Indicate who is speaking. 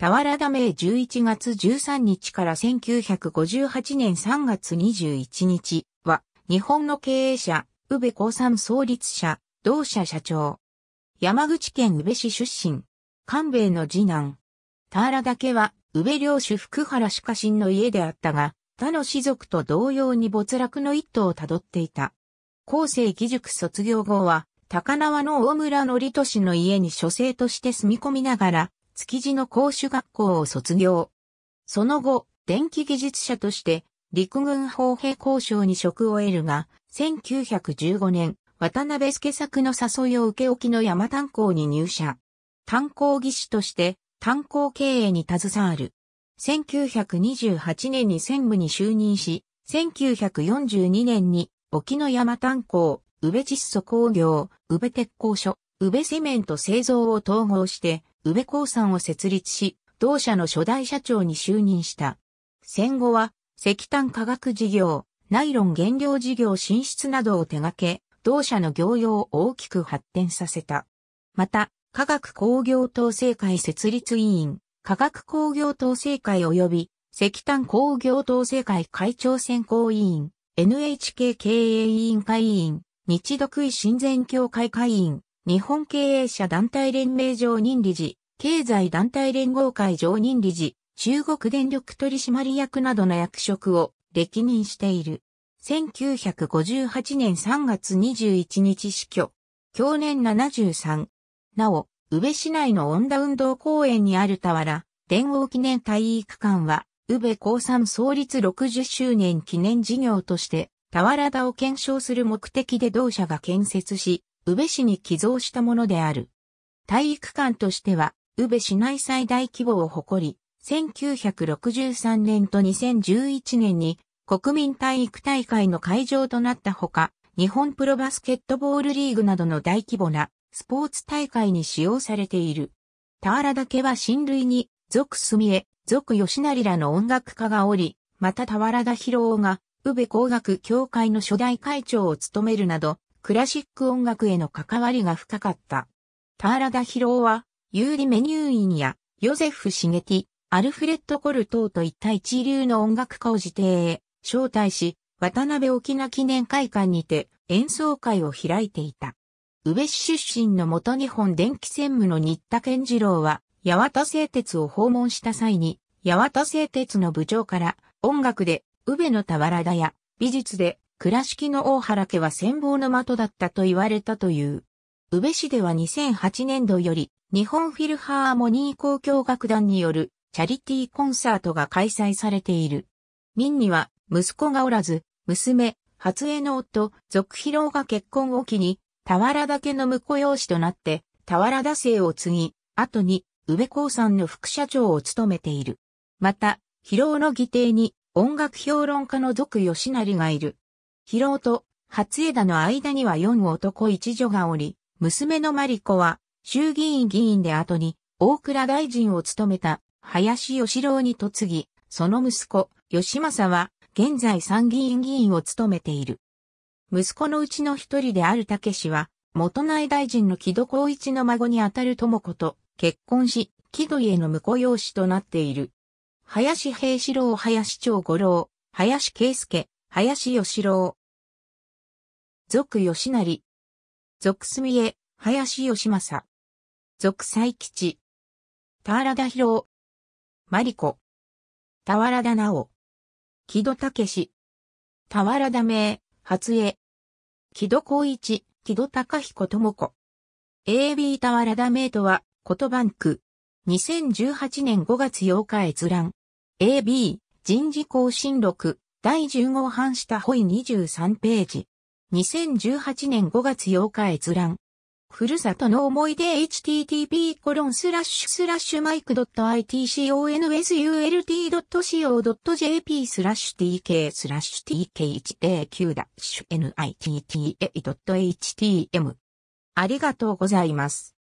Speaker 1: 俵田名11月13日から1958年3月21日は、日本の経営者、宇部興産創立者、同社社長。山口県宇部市出身。官兵衛の次男。俵田家は、宇部領主福原氏家臣の家であったが、他の士族と同様に没落の一途をたどっていた。後世義塾卒業後は、高輪の大村の利都市の家に書生として住み込みながら、築地の公主学校を卒業。その後、電気技術者として陸軍砲兵交渉に職を得るが、1915年、渡辺助作の誘いを受け置きの山炭鉱に入社。炭鉱技師として炭鉱経営に携わる。1928年に専務に就任し、1942年に沖の山炭鉱、宇部窒素工業、宇部鉄工所、宇部セメント製造を統合して、宇部興産を設立し、同社の初代社長に就任した。戦後は、石炭化学事業、ナイロン原料事業進出などを手掛け、同社の業用を大きく発展させた。また、科学工業統制会設立委員、科学工業統制会及び石炭工業統制会会長選考委員、NHK 経営委員会委員、日読医親善協会会員、日本経営者団体連盟常任理事、経済団体連合会常任理事、中国電力取締役などの役職を歴任している。1958年3月21日死去。去年73。なお、宇部市内の恩田運動公園にある田原、王記念体育館は、宇部高山創立60周年記念事業として、俵田を検証する目的で同社が建設し、宇部市に寄贈したものである。体育館としては、宇部市内最大規模を誇り、1963年と2011年に国民体育大会の会場となったほか、日本プロバスケットボールリーグなどの大規模なスポーツ大会に使用されている。田原岳は親類に、俗住江、族吉成らの音楽家がおり、また田原田博夫が、宇部工学協会の初代会長を務めるなど、クラシック音楽への関わりが深かった。ターラダヒロは、ユーリ・メニューインや、ヨゼフ・シゲティ、アルフレッド・コルトといった一流の音楽家を自邸へ招待し、渡辺沖縄記念会館にて演奏会を開いていた。宇部市出身の元日本電気専務の新田健次郎は、八幡製鉄を訪問した際に、八幡製鉄の部長から音楽で、宇部の俵田や美術で倉敷の大原家は戦望の的だったと言われたという。宇部市では2008年度より、日本フィルハーモニー交響楽団によるチャリティーコンサートが開催されている。民には息子がおらず、娘、初江の夫、続広郎が結婚を機に、田原だけの婿養子となって、田原田生を継ぎ、後に、宇部さんの副社長を務めている。また、広尾の議定に、音楽評論家の続義成がいる。疲労と初枝の間には4男一女がおり、娘のマリコは衆議院議員で後に大倉大臣を務めた林義郎に嫁ぎ、その息子、吉政は現在参議院議員を務めている。息子のうちの一人である武氏は、元内大臣の木戸光一の孫にあたる智子と結婚し、木戸家の婿養子となっている。林平四郎林長五郎、林圭介、林義郎、属吉成。属住江、林義政。属西吉。田原田博。マリコ。田原田直。木戸武田原田名、初江。木戸光一、木戸高彦智子。AB 田原田名とは、ことバんく。2018年5月8日閲覧。AB 人事更新録第10号版下ホイ23ページ。2018年5月8日閲覧。ふるさとの思い出 http コロンスラッシュスラッシュマイク .itconusult.co.jp スラッシュ tk スラッシュ tk109 ダッシュ nitta.htm ありがとうございます。